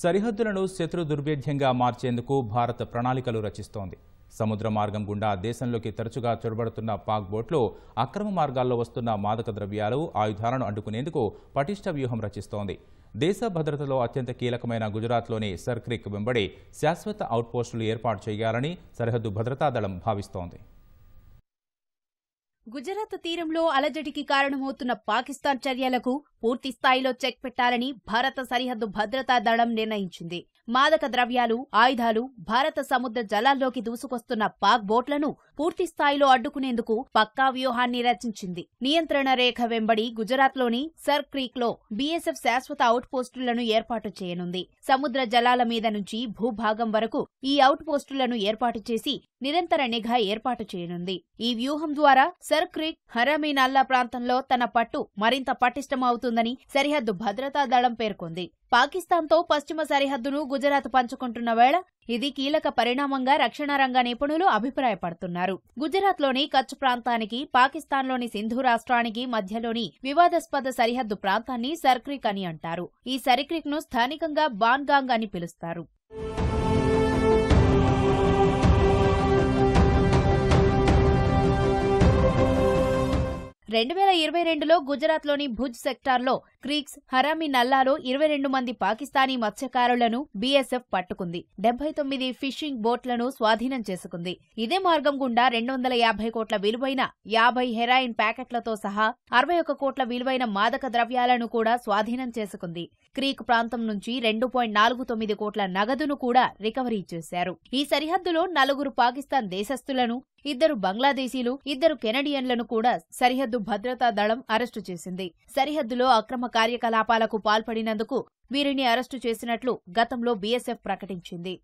సరిహద్దులను శత్రు దుర్భేద్యంగా మార్చేందుకు భారత్ ప్రణాళికలు రచిస్తోంది సముద్ర మార్గం గుండా దేశంలోకి తరచుగా చొరబడుతున్న పాక్ బోట్లు అక్రమ మార్గాల్లో వస్తున్న మాదక ద్రవ్యాలు ఆయుధాలను అడ్డుకునేందుకు పటిష్ట వ్యూహం రచిస్తోంది దేశ భద్రతలో అత్యంత కీలకమైన గుజరాత్లోని సర్క్రిక్ వెంబడి శాశ్వత అవుట్పోస్టులు ఏర్పాటు చేయాలని సరిహద్దు భద్రతా దళం భావిస్తోంది గుజరాత్ తీరంలో అలజడికి కారణమవుతున్న పాకిస్తాన్ చర్యలకు పూర్తి స్థాయిలో చెక్ పెట్టాలని భారత సరిహద్దు భద్రతా దళం నిర్ణయించింది మాదక ద్రవ్యాలు ఆయుధాలు భారత సముద్ర జలాల్లోకి దూసుకొస్తున్న పాక్ బోట్లను పూర్తి స్థాయిలో అడ్డుకునేందుకు పక్కా వ్యూహాన్ని రచించింది నియంత్రణ రేఖ వెంబడి గుజరాత్లోని సర్ క్రీక్లో బీఎస్ఎఫ్ శాశ్వత అవుట్పోస్టులను ఏర్పాటు చేయనుంది సముద్ర జలాల మీద నుంచి భూభాగం వరకు ఈ అవుట్పోస్టులను ఏర్పాటు చేసి నిరంతర నిఘా ఏర్పాటు చేయనుంది ఈ వ్యూహం ద్వారా సర్ క్రీక్ హరమీనల్లా ప్రాంతంలో తన పట్టు మరింత పటిష్టమవుతుంది కొనసాగుతుందని సరిహద్దు భద్రతా దళం పేర్కొంది పాకిస్తాన్తో పశ్చిమ సరిహద్దును గుజరాత్ పంచుకుంటున్న వేళ ఇది కీలక పరిణామంగా రక్షణ రంగ నిపుణులు అభిప్రాయపడుతున్నారు గుజరాత్లోని కచ్ ప్రాంతానికి పాకిస్తాన్లోని సింధు రాష్ట్రానికి మధ్యలోని వివాదాస్పద సరిహద్దు ప్రాంతాన్ని సర్క్రిక్ అని అంటారు ఈ ను స్థానికంగా బాన్గాంగ్ అని పిలుస్తారు రెండు వేల ఇరవై రెండులో గుజరాత్లోని భుజ్ సెక్టార్లో క్రీక్స్ హరామి నల్లాలో ఇరవై రెండు మంది పాకిస్తానీ మత్స్యకారులను బీఎస్ఎఫ్ పట్టుకుంది డెబ్బై తొమ్మిది ఫిషింగ్ బోట్లను స్వాధీనం చేసుకుంది ఇదే మార్గం గుండా రెండు వందల యాభై కోట్ల విలువైన యాభై హెరాయిన్ ప్యాకెట్లతో సహా అరవై ఒక కోట్ల విలువైన మాదక ద్రవ్యాలను కూడా స్వాధీనం చేసుకుంది క్రీక్ ప్రాంతం నుంచి రెండు పాయింట్ నాలుగు తొమ్మిది కోట్ల నగదును కూడా రికవరీ చేశారు ఈ సరిహద్దులో నలుగురు పాకిస్తాన్ దేశస్థులను ఇద్దరు బంగ్లాదేశీలు ఇద్దరు కెనడియన్లను కూడా సరిహద్దు భద్రతా దళం అరెస్టు చేసింది సరిహద్దులో అక్రమ కార్యకలాపాలకు పాల్పడినందుకు వీరిని అరెస్టు చేసినట్లు గతంలో బీఎస్ఎఫ్ ప్రకటించింది